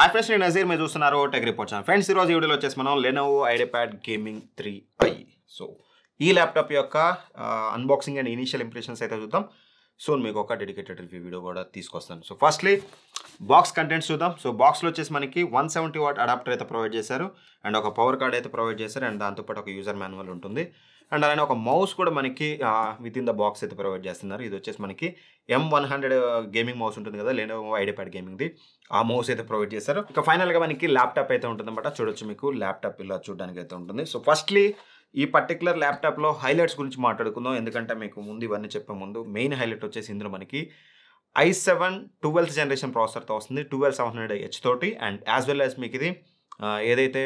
hi friends నేను నజీర్ మీరు చూస్తున్నారు టెక్ రిపోర్ట్ ఛానల్ ఫ్రెండ్స్ ఈరోజు వీడియోలో వచ్చేసి మనం Lenovo IdeaPad gaming three I so ఈ ల్యాప్టాప్ యొక్క అన్బాక్సింగ్ అండ్ ఇనీషియల్ ఇంప్రెషన్స్ అయితే చూద్దాం సో మీకు ఒక డెడికేటెడ్ రివ్యూ వీడియో కూడా తీసుకొస్తాను సో ఫస్ట్లీ బాక్స్ కంటెంట్స్ చూద్దాం సో బాక్స్లో వచ్చేసి మనకి వన్ సెవెంటీ వాట్ అడాప్టర్ అయితే ప్రొవైడ్ చేశారు అండ్ ఒక పవర్ కార్డ్ అయితే ప్రొవైడ్ చేశారు అండ్ దాంతోపాటు ఒక యూజర్ మాన్యువల్ ఉంటుంది అండ్ అలానే ఒక మౌస్ కూడా మనకి విత్ ఇన్ ద బాక్స్ అయితే ప్రొవైడ్ చేస్తున్నారు ఇది వచ్చేసి మనకి M one hundred gaming mouse ఉంటుంది కదా లేదా ఐడియాప్యాడ్ గేమింగ్ది ఆ మౌస్ అయితే ప్రొవైడ్ చేశారు ఇక ఫైనల్గా మనకి ల్యాప్టాప్ అయితే ఉంటుందన్నమాట చూడొచ్చు మీకు ల్యాప్టాప్ ఇలా చూడడానికి అయితే ఉంటుంది సో ఫస్ట్లీ ఈ పర్టికులర్ ల్యాప్టాప్లో హైలైట్స్ గురించి మాట్లాడుకుందాం ఎందుకంటే మీకు ముందు ఇవన్నీ చెప్పే ముందు మెయిన్ హైలైట్ వచ్చేసి ఇందులో మనకి ఐ సెవెన్ టువెల్త్ జనరేషన్ ప్రాసెసర్తో వస్తుంది టువెల్వ్ సెవెన్ హండ్రెడ్ హెచ్ తోటి అండ్ యాజ్ వెల్ యాజ్ మీకు ఇది ఏదైతే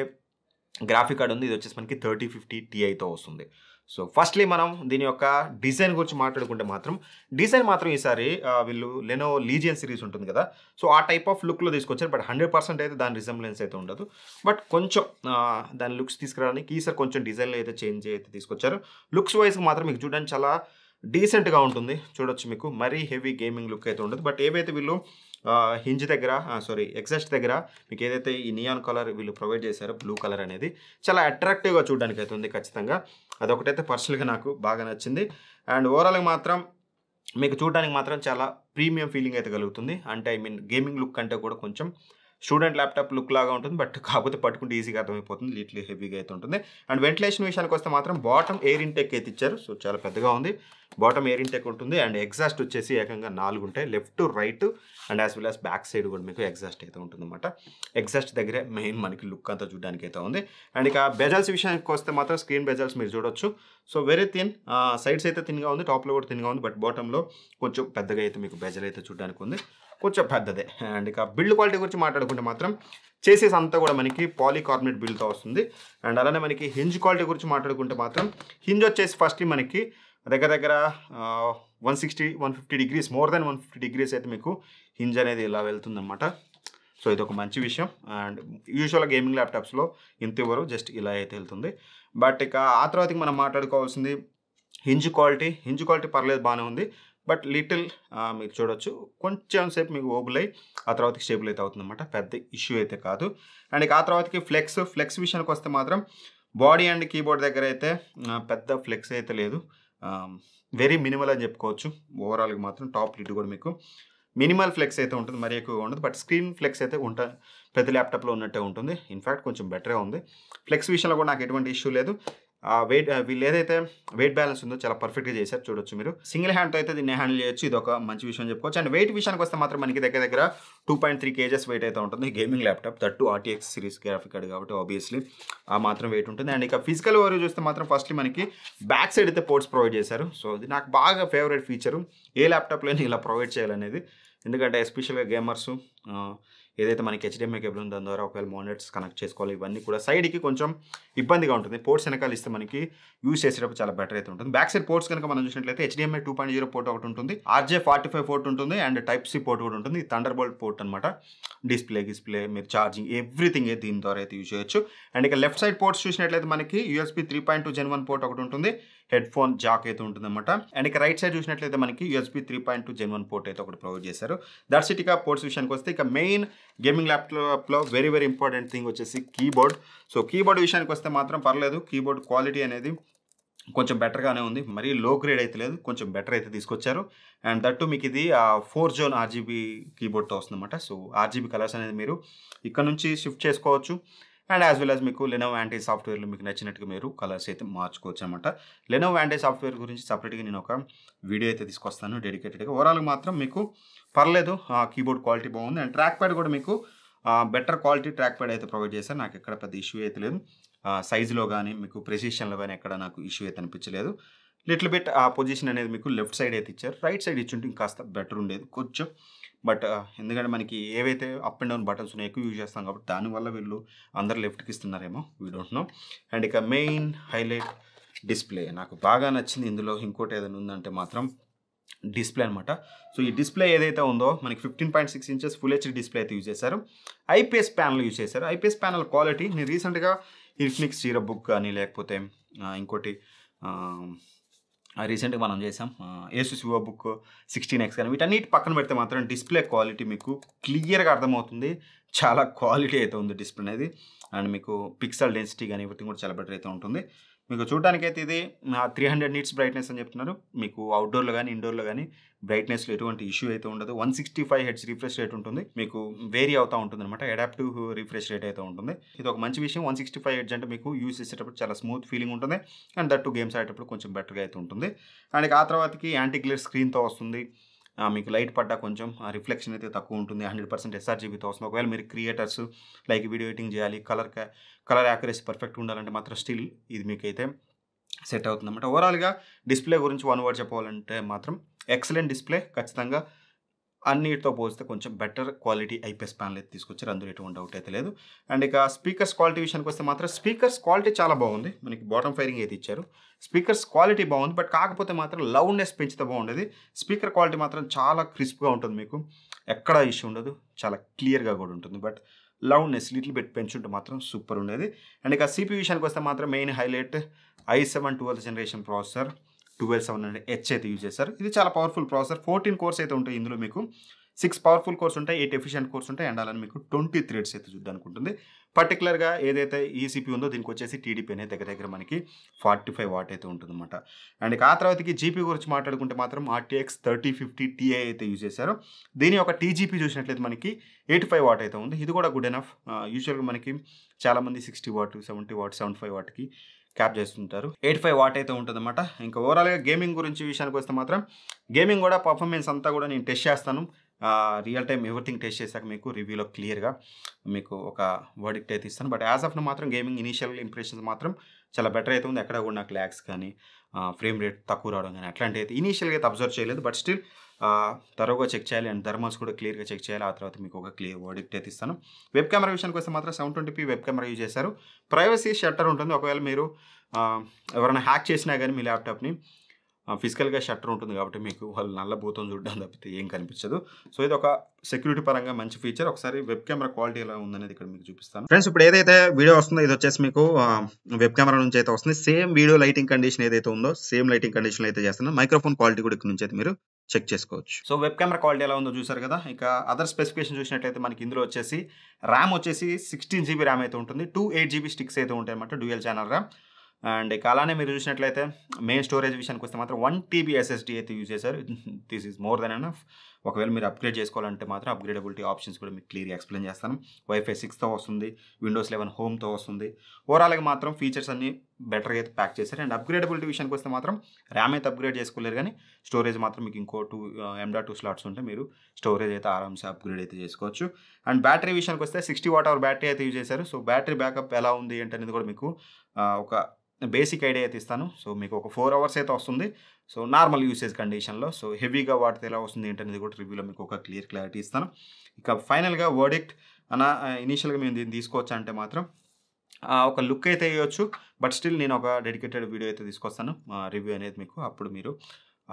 గ్రాఫిక్ కార్డ్ ఉంది ఇది వచ్చేసి మనకి థర్టీ ఫిఫ్టీ టీఐతో వస్తుంది సో ఫస్ట్లీ మనం దీని యొక్క డిజైన్ గురించి మాట్లాడుకుంటే మాత్రం డిజైన్ మాత్రం ఈసారి వీళ్ళు లెనో లీజియన్ సిరీస్ ఉంటుంది కదా సో ఆ టైప్ ఆఫ్ లుక్లో తీసుకొచ్చారు బట్ హండ్రెడ్ పర్సెంట్ అయితే దాని రిజంబ్లెన్స్ అయితే ఉండదు బట్ కొంచెం దాని లుక్స్ తీసుకురావడానికి ఈసారి కొంచెం డిజైన్లో అయితే చేంజ్ అయితే తీసుకొచ్చారు లుక్స్ వైజ్ మాత్రం మీకు చూడడానికి చాలా డీసెంట్గా ఉంటుంది చూడొచ్చు మీకు మరీ హెవీ గేమింగ్ లుక్ అయితే ఉండదు బట్ ఏవైతే వీళ్ళు హింజ్ దగ్గర సారీ ఎగ్జస్ట్ దగ్గర మీకు ఏదైతే ఈ నియాన్ కలర్ వీళ్ళు ప్రొవైడ్ చేశారో బ్లూ కలర్ అనేది చాలా అట్రాక్టివ్గా చూడడానికి అయితే ఉంది ఖచ్చితంగా అదొకటైతే పర్సనల్గా నాకు బాగా నచ్చింది అండ్ ఓవరాల్గా మాత్రం మీకు చూడడానికి మాత్రం చాలా ప్రీమియం ఫీలింగ్ అయితే కలుగుతుంది అంటే ఐ మీన్ గేమింగ్ లుక్ కంటే కూడా కొంచెం స్టూడెంట్ ల్యాప్టాప్ లుక్ లాగా ఉంటుంది బట్ కాకపోతే పట్టుకుంటే ఈజీగా అర్థమైపోతుంది లీట్లీ హెవీగా అయితే ఉంటుంది అండ్ వెంటిలేషన్ విషయానికి వస్తే మాత్రం బాటమ్ ఎయిర్ ఇంటెక్ అయితే ఇచ్చారు సో చాలా పెద్దగా ఉంది బాటమ్ ఎయిర్ ఇంటెక్ ఉంటుంది అండ్ ఎగ్జాస్ట్ వచ్చేసి ఏకంగా నాలుగు ఉంటాయి left right and as well as back side కూడా మీకు ఎగ్జాస్ట్ అయితే ఉంటుంది అనమాట ఎగ్జాస్ట్ దగ్గరే మెయిన్ మనకి లుక్ అంతా చూడడానికి అయితే ఉంది అండ్ ఇక బెజల్స్ విషయానికి వస్తే మాత్రం స్క్రీన్ బెజల్స్ మీరు చూడొచ్చు సో వెరీ థిన్ సైడ్స్ అయితే థిన్గా ఉంది టాప్లో కూడా తిన్గా ఉంది బట్ బాటంలో కొంచెం పెద్దగా అయితే మీకు బెజల్ అయితే చూడడానికి ఉంది కొంచెం పెద్దదే అండ్ ఇక బిల్డ్ క్వాలిటీ గురించి మాట్లాడుకుంటే మాత్రం చేసేసి అంతా కూడా మనకి పాలికార్బోనేట్ బిల్డ్తో వస్తుంది అండ్ అలానే మనకి హింజ్ క్వాలిటీ గురించి మాట్లాడుకుంటే మాత్రం హింజ్ వచ్చేసి ఫస్ట్లీ మనకి దగ్గర దగ్గర one sixty one fifty degrees more than one fifty degrees అయితే మీకు హింజ్ అనేది ఇలా వెళ్తుందన్నమాట సో ఇది ఒక మంచి విషయం అండ్ యూజువల్గా గేమింగ్ ల్యాప్టాప్స్లో ఇంత ఇవ్వరు జస్ట్ ఇలా అయితే వెళ్తుంది బట్ ఇక ఆ తర్వాతకి మనం మాట్లాడుకోవాల్సింది హింజ్ క్వాలిటీ హింజ్ క్వాలిటీ పర్లేదు బాగానే ఉంది బట్ లిటిల్ మీరు చూడొచ్చు కొంచెం సేపు మీకు ఓబులై ఆ తర్వాతకి స్టేబుల్ అయితే అవుతుందన్నమాట పెద్ద ఇష్యూ అయితే కాదు అండ్ ఆ తర్వాతకి ఫ్లెక్స్ ఫ్లెక్స్ విషయానికి వస్తే మాత్రం బాడీ అండ్ కీబోర్డ్ దగ్గర అయితే పెద్ద ఫ్లెక్స్ అయితే లేదు వెరీ మినిమల్ అని చెప్పుకోవచ్చు ఓవరాల్గా మాత్రం టాప్ లిడ్ కూడా మీకు మినిమల్ ఫ్లెక్స్ అయితే ఉంటుంది మరీ ఎక్కువగా ఉండదు బట్ స్క్రీన్ ఫ్లెక్స్ అయితే ఉంట ప్రతి ల్యాప్టాప్లో ఉన్నట్టే ఉంటుంది ఇన్ఫ్యాక్ట్ కొంచెం బెటరే ఉంది ఫ్లెక్స్ విషయంలో కూడా నాకు ఎటువంటి ఇష్యూ లేదు వెయిట్ వీళ్ళు ఏదైతే వెయిట్ బ్యాలెన్స్ ఉందో చాలా పర్ఫెక్ట్గా చేశారు చూడొచ్చు మీరు సింగిల్ హ్యాండ్తో అయితే దీన్ని హ్యాండిల్ చేయొచ్చు ఇది ఒక మంచి విషయం చెప్పుకోవచ్చు అండ్ వెయిట్ విషయానికి వస్తే మాత్రం మనకి దగ్గర దగ్గర two point three kgs weight అయితే ఉంటుంది gaming laptop third two RTX series graphic card కాబట్టి ఆబ్వియస్లీ ఆ మాత్రం వెయిట్ ఉంటుంది అండ్ ఇక ఫిజికల్ ఓవర్ చూస్తే మాత్రం ఫస్ట్లీ మనకి బ్యాక్ సైడ్ అయితే పోర్ట్స్ ప్రొవైడ్ చేశారు సో ఇది నాకు బాగా ఫేవరెట్ ఫీచరు ఏ ల్యాప్టాప్లో ఇలా ప్రొవైడ్ చేయాలనేది ఎందుకంటే ఎస్పెషల్గా గేమర్సు ఏదైతే మనకి హెచ్డిఎంఐ కేబుల్ ఉందో దాని ద్వారా ఒకవేళ మానిటర్స్ కనెక్ట్ చేసుకోవాలి ఇవన్నీ కూడా సైడ్కి కొంచెం ఇబ్బందిగా ఉంటుంది పోర్ట్స్ వెనకాల ఇస్తే మనకి యూజ్ చేసేటప్పుడు చాలా బెటర్ అయితే ఉంటుంది బ్యాక్ సైడ్ పోర్ట్స్ కనుక మనం చూసినట్లయితే HDMI two point zero port ఒకటి ఉంటుంది ఆర్జే ఫార్టీ ఫైవ్ పోర్ట్ ఉంటుంది అండ్ టైప్ సి పోర్ట్ కూడా ఉంటుంది థండర్ బోల్ట్ పోర్ట్ అనమాట డిస్ప్లే గిస్ప్లే మీరు ఛార్జింగ్ ఎవ్రీథింగ్ దీని ద్వారా అయితే యూజ్ చేయొచ్చు అండ్ ఇక లెఫ్ట్ సైడ్ పోర్ట్స్ చూసినట్లయితే మనకి USP three point two gen one port ఒకటి ఉంటుంది హెడ్ ఫోన్ జాక్ అయితే ఉంటుంది అనమాట అండ్ ఇక రైట్ సైడ్ చూసినట్లయితే మనకి USP three point two gen one port అయితే ఒకటి ప్రొవైడ్ చేశారు దర్శిటిక పోర్ట్స్ విషయానికి వస్తే ఇక మెయిన్ గేమింగ్ ల్యాప్టాప్లో వెరీ వెరీ ఇంపార్టెంట్ థింగ్ వచ్చేసి కీబోర్డ్ సో కీబోర్డ్ విషయానికి వస్తే మాత్రం పర్లేదు కీబోర్డ్ క్వాలిటీ అనేది కొంచెం బెటర్గానే ఉంది మరీ లో గ్రేడ్ అయితే లేదు కొంచెం బెటర్ అయితే తీసుకొచ్చారు అండ్ దట్టు మీకు ఇది ఫోర్ జోన్ ఆర్జీబీ కీబోర్డ్తో వస్తుందన్నమాట సో ఆర్జీబీ కలర్స్ అనేది మీరు ఇక్కడ నుంచి షిఫ్ట్ చేసుకోవచ్చు అండ్ యాజ్ వెల్ యాజ్ మీకు లెనో యాంటీ సాఫ్ట్వేర్లో మీకు నచ్చినట్టుగా మీరు కలర్స్ అయితే మార్చుకోవచ్చు అనమాట లెనో యాంటీ సాఫ్ట్వేర్ గురించి సపరేట్గా నేను ఒక వీడియో అయితే తీసుకొస్తాను డెడికేటెడ్గా ఓవరాల్గా మాత్రం మీకు పర్లేదు కీబోర్డ్ క్వాలిటీ బాగుంది అండ్ ట్రాక్ ప్యాడ్ కూడా మీకు బెటర్ క్వాలిటీ ట్రాక్ ప్యాడ్ అయితే ప్రొవైడ్ చేశారు నాకు ఎక్కడ పెద్ద ఇష్యూ అయితే లేదు సైజులో కానీ మీకు ప్రెసిషన్లో కానీ ఎక్కడ నాకు ఇష్యూ అయితే అనిపించలేదు లిటిల్ బిట్ ఆ పొజిషన్ అనేది మీకు లెఫ్ట్ సైడ్ అయితే ఇచ్చారు రైట్ సైడ్ ఇచ్చుంటే కాస్త బెటర్ ఉండేది కొంచెం బట్ ఎందుకంటే మనకి ఏవైతే అప్ అండ్ డౌన్ బటన్స్ ఉన్నాయో ఎక్కువ యూజ్ చేస్తాం కాబట్టి దానివల్ల వీళ్ళు అందరు లెఫ్ట్కి ఇస్తున్నారేమో వీ డోంట్ నో అండ్ ఇక మెయిన్ హైలైట్ డిస్ప్లే నాకు బాగా నచ్చింది ఇందులో ఇంకోటి ఏదైనా ఉందంటే మాత్రం డిస్ప్లే అనమాట సో ఈ డిస్ప్లే ఏదైతే ఉందో మనకి fifteen point six inches full HD display అయితే యూజ్ చేశారు ఐపీఎస్ ప్యానల్ యూజ్ చేశారు ఐపీఎస్ ప్యానల్ క్వాలిటీ నేను రీసెంట్గా ఇన్ఫినిక్స్ జీరో బుక్ కానీ లేకపోతే ఇంకోటి రీసెంట్గా మనం చేసాం ఏసు శివ బుక్ సిక్స్టీన్ ఎక్స్ కానీ వీటన్నిటి పక్కన పెడితే మాత్రం డిస్ప్లే క్వాలిటీ మీకు క్లియర్గా అర్థమవుతుంది చాలా క్వాలిటీ అయితే ఉంది డిస్ప్లే అనేది అండ్ మీకు పిక్సల్ డెన్సిటీ కానీ ఇవన్నీ కూడా చాలా బెటర్ అయితే ఉంటుంది మీకు అయితే ఇది త్రీ హండ్రెడ్ నీట్స్ బ్రైట్నెస్ అని చెప్తున్నారు మీకు అవుట్డోర్లో కానీ ఇండోర్లో కానీ బ్రైట్నెస్లో ఎటువంటి ఇష్యూ అయితే ఉండదు one sixty five hertz refresh rate ఉంటుంది మీకు వేరీ అవుతూ ఉంటుంది అనమాట అడాప్టివ్ రిఫ్రెష్ రేట్ అయితే ఉంటుంది ఇది ఒక మంచి విషయం వన్ సిక్స్టీ ఫైవ్ హెడ్స్ అంటే మీకు యూస్ చేసేటప్పుడు చాలా స్మూత్ ఫీలింగ్ ఉంటుంది అండ్ దట్టు గేమ్స్ ఆడేటప్పుడు కొంచెం బెటర్గా అయితే ఉంటుంది అండ్ ఆ తర్వాతకి యాంటీ గ్లేర్ స్క్రీన్తో వస్తుంది మీకు లైట్ పడ్డా కొంచెం రిఫ్లెక్షన్ అయితే తక్కువ ఉంటుంది హండ్రెడ్ పర్సెంట్ ఎస్ఆర్జీబీతో వస్తుంది ఒకవేళ మీరు క్రియేటర్స్ లైక్ వీడియో ఎడిటింగ్ చేయాలి కలర్ కలర్ యాక్యురసీ పర్ఫెక్ట్ ఉండాలంటే మాత్రం స్టిల్ ఇది మీకైతే సెట్ అవుతుంది అనమాట ఓవరాల్గా డిస్ప్లే గురించి వన్ వర్డ్ చెప్పాలంటే మాత్రం ఎక్సలెంట్ డిస్ప్లే ఖచ్చితంగా అన్నిటితో పోలిస్తే కొంచెం బెటర్ క్వాలిటీ ఐపీఎస్ ప్యానల్ అయితే తీసుకొచ్చారు అందులో ఎటువంటి డౌట్ అయితే లేదు అండ్ ఇక స్పీకర్స్ క్వాలిటీ విషయానికి వస్తే మాత్రం స్పీకర్స్ క్వాలిటీ చాలా బాగుంది మనకి బాటమ్ ఫైరింగ్ అయితే ఇచ్చారు స్పీకర్స్ క్వాలిటీ బాగుంది బట్ కాకపోతే మాత్రం లౌడ్నెస్ పెంచితే బాగుండేది స్పీకర్ క్వాలిటీ మాత్రం చాలా క్రిస్ప్గా ఉంటుంది మీకు ఎక్కడ ఇష్యూ ఉండదు చాలా క్లియర్గా కూడా ఉంటుంది బట్ లౌడ్నెస్ లిటిల్ బెట్ పెంచుంటే మాత్రం సూపర్ ఉండేది అండ్ ఇక సిపి విషయానికి వస్తే మాత్రం main highlight I seven twelfth generation processor twelve seven hundred H అయితే యూజ్ చేస్తారు ఇది చాలా పవర్ఫుల్ ప్రాసెసర్ ఫోర్టీన్ కోర్స్ అయితే ఉంటాయి ఇందులో మీకు సిక్స్ పవర్ఫుల్ కోర్స్ ఉంటాయి ఎయిట్ ఎఫిషియెంట్ కోర్స్ ఉంటాయి అండ్ అలానే మీకు ట్వంటీ థ్రెడ్స్ అయితే అనుకుంటుంది పర్టికులర్గా ఏదైతే ఈసీపీ e ఉందో దీనికి వచ్చేసి టీడీపీ అనేది దగ్గర దగ్గర మనకి ఫార్టీ ఫైవ్ వాట్ అయితే ఉంటుందన్నమాట అండ్ ఆ తర్వాతకి జీపీ గురించి మాట్లాడుకుంటే మాత్రం ఆర్టీఎక్స్ థర్టీ ఫిఫ్టీ టీఐ అయితే యూజ్ చేశారు దీని యొక్క టీజీపీ చూసినట్లయితే మనకి ఎయిటీ ఫైవ్ వాట్ అయితే ఉంది ఇది కూడా గుడ్ ఎనఫ్ యూజువల్గా మనకి చాలామంది sixty watt seventy watt seventy five వాట్కి క్యాప్ చేస్తుంటారు ఎయిట్ ఫైవ్ వాట్ అయితే ఉంటుందన్నమాట ఇంకా ఓవరాల్గా గేమింగ్ గురించి విషయానికి వస్తే మాత్రం గేమింగ్ కూడా పర్ఫార్మెన్స్ అంతా కూడా నేను టెస్ట్ చేస్తాను రియల్ టైమ్ ఎవ్రీథింగ్ టెస్ట్ చేశాక మీకు రివ్యూలో క్లియర్గా మీకు ఒక వర్డిక్ట్ అయితే ఇస్తాను బట్ యాజ్ ఆఫ్ మాత్రం గేమింగ్ ఇనీషియల్ ఇంప్రెషన్స్ మాత్రం చాలా బెటర్ అయితే ఉంది ఎక్కడ కూడా నాకు ల్యాగ్స్ కానీ ఫ్రేమ్ రేట్ తక్కువ రావడం కానీ అట్లాంటి అయితే ఇనీషియల్గా అయితే అబ్జర్వ్ చేయలేదు బట్ స్టిల్ తరువుగా చెక్ చేయాలి అండ్ థర్మల్స్ కూడా క్లియర్గా చెక్ చేయాలి ఆ తర్వాత మీకు ఒక క్లియర్ వర్డిక్ట్ అయితే ఇస్తాను వెబ్ కెమెరా విషయానికి వస్తే మాత్రం seven twenty P web camera use చేశారు ప్రైవసీ షట్టర్ ఉంటుంది ఒకవేళ మీరు ఎవరైనా హ్యాక్ చేసినా కానీ మీ ల్యాప్టాప్ని ఫిజికల్గా షట్టర్ ఉంటుంది కాబట్టి మీకు వాళ్ళు నల్ల భూతం చూడడం తప్పితే ఏం కనిపించదు సో ఇది ఒక సెక్యూరిటీ పరంగా మంచి ఫీచర్ ఒకసారి వెబ్ కెమెరా క్వాలిటీ ఎలా ఉందనేది ఇక్కడ మీకు చూపిస్తాను ఫ్రెండ్స్ ఇప్పుడు ఏదైతే వీడియో వస్తుందో ఇది వచ్చేసి మీకు వెబ్ కెమెరా నుంచి అయితే వస్తుంది సేమ్ వీడియో లైటింగ్ కండిషన్ ఏదైతే ఉందో సేమ్ లైటింగ్ కండిషన్ అయితే చేస్తున్నాను మైక్రోఫోన్ క్వాలిటీ కూడా ఇక్కడ నుంచి అయితే మీరు చెక్ చేసుకోవచ్చు సో వెబ్ కెమెరా క్వాలిటీ ఎలా ఉందో చూసారు కదా ఇక అదర్ స్పెసిఫికేషన్ చూసినట్లయితే మనకి ఇందులో వచ్చేసి ర్యామ్ వచ్చేసి సిక్స్టీన్ జీబీ ర్యామ్ అయితే ఉంటుంది టూ ఎయిట్ జీబీ స్టిక్స్ అయితే ఉంటాయి అన్నమాట డ్యూయల్ ఛానల్ ర్యామ్ అండ్ ఇక అలానే మీరు చూసినట్లయితే మెయిన్ స్టోరేజ్ విషయానికి వస్తే మాత్రం వన్ టీబీ ఎస్ఎస్డీ అయితే యూజ్ చేశారు this is more than enough ఒకవేళ మీరు అప్గ్రేడ్ చేసుకోవాలంటే మాత్రం అప్గ్రేడబిలిటీ ఆప్షన్స్ కూడా మీకు క్లియర్గా ఎక్స్ప్లెయిన్ చేస్తాను వైఫై సిక్స్తో వస్తుంది విండోస్ లెవెన్ హోమ్తో వస్తుంది ఓవరాల్గా మాత్రం ఫీచర్స్ అన్ని బెటర్గా అయితే ప్యాక్ చేశారు అండ్ అప్గ్రేడబిలిటీ విషయానికి వస్తే మాత్రం ర్యామ్ అయితే అప్గ్రేడ్ చేసుకోలేరు కానీ స్టోరేజ్ మాత్రం మీకు ఇంకో టూ ఎండా టూ స్లాట్స్ ఉంటే మీరు స్టోరేజ్ అయితే ఆరామ్సే అప్గ్రేడ్ అయితే చేసుకోవచ్చు అండ్ బ్యాటరీ విషయానికి వస్తే సిక్స్టీ వాట్ అవర్ బ్యాటరీ అయితే యూజ్ చేశారు సో బ్యాటరీ బ్యాకప్ ఎలా ఉంది ఏంటనేది కూడా మీకు uh, ఒక బేసిక్ ఐడియా అయితే ఇస్తాను సో మీకు ఒక ఫోర్ అవర్స్ అయితే వస్తుంది సో నార్మల్ యూసేజ్ కండిషన్లో సో హెవీగా వాటితో ఎలా వస్తుంది ఏంటనేది కూడా రివ్యూలో మీకు ఒక క్లియర్ క్లారిటీ ఇస్తాను ఇక ఫైనల్గా వర్డిక్ట్ అన్న ఇనీషియల్గా మేము దీన్ని తీసుకోవచ్చు అంటే మాత్రం ఒక లుక్ అయితే వేయొచ్చు బట్ స్టిల్ నేను ఒక డెడికేటెడ్ వీడియో అయితే తీసుకొస్తాను రివ్యూ అనేది మీకు అప్పుడు మీరు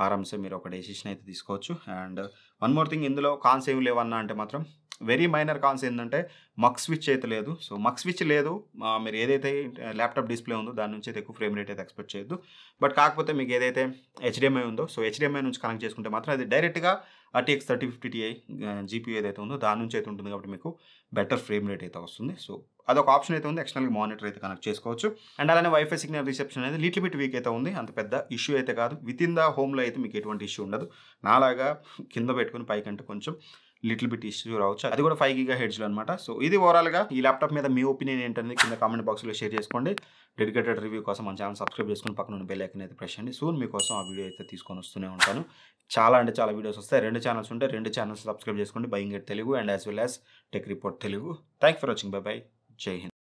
ఆరామ్సే మీరు ఒక డెసిషన్ అయితే తీసుకోవచ్చు అండ్ వన్ మోర్ థింగ్ ఇందులో కాన్స్ ఏమి లేవన్నా అంటే మాత్రం వెరీ మైనర్ కాన్స్ ఏంటంటే మక్ స్విచ్ అయితే లేదు సో మక్ స్విచ్ లేదు మీరు ఏదైతే ల్యాప్టాప్ డిస్ప్లే ఉందో దాని నుంచి అయితే ఎక్కువ ఫ్రేమ్ రేట్ అయితే ఎక్స్పెక్ట్ చేయొద్దు బట్ కాకపోతే మీకు ఏదైతే హెచ్డిఎంఐ ఉందో సో హెచ్డిఎంఐ నుంచి కనెక్ట్ చేసుకుంటే మాత్రం అది డైరెక్ట్గా RTX thirty fifty Ti GPU ఏదైతే ఉందో దాని నుంచి అయితే ఉంటుంది కాబట్టి మీకు బెటర్ ఫ్రేమ్ రేట్ అయితే వస్తుంది సో అదొక ఆప్షన్ అయితే ఉంది ఎక్స్టర్నల్ మానిటర్ అయితే కనెక్ట్ చేసుకోవచ్చు అండ్ అలానే వైఫై సిగ్నల్ రిసెప్షన్ అనేది లిటిల్ బిట్ వీక్ అయితే ఉంది అంత పెద్ద ఇష్యూ అయితే కాదు విత్ ఇన్ ద హోమ్లో అయితే మీకు ఎటువంటి ఇష్యూ ఉండదు నాలాగా కింద పెట్టుకుని పైకంటే కొంచెం లిటిల్ బిట్ ఇష్యూ రావచ్చు అది కూడా ఫైవ్ గిగా హెడ్స్లో అనమాట సో ఇది ఓవరాల్గా ఈ ల్యాప్టాప్ మీద మీ ఒపీనియన్ ఏంటనేది కింద కామెంట్ బాక్స్లో షేర్ చేసుకోండి డెడికేటెడ్ రివ్యూ కోసం మన ఛానల్ సబ్స్క్రైబ్ చేసుకుని పక్కన బెల్ ఐకన్ అయితే ప్రెస్ చేయండి సూన్ మీకోసం ఆ వీడియో అయితే తీసుకొని వస్తూనే ఉంటాను చాలా అంటే చాలా వీడియోస్ వస్తాయి రెండు ఛానల్స్ ఉంటాయి రెండు ఛానల్స్ సబ్స్క్రైబ్ చేసుకోండి buying at Telugu and as well as tech report Telugu thank for watching bye bye Jai Hind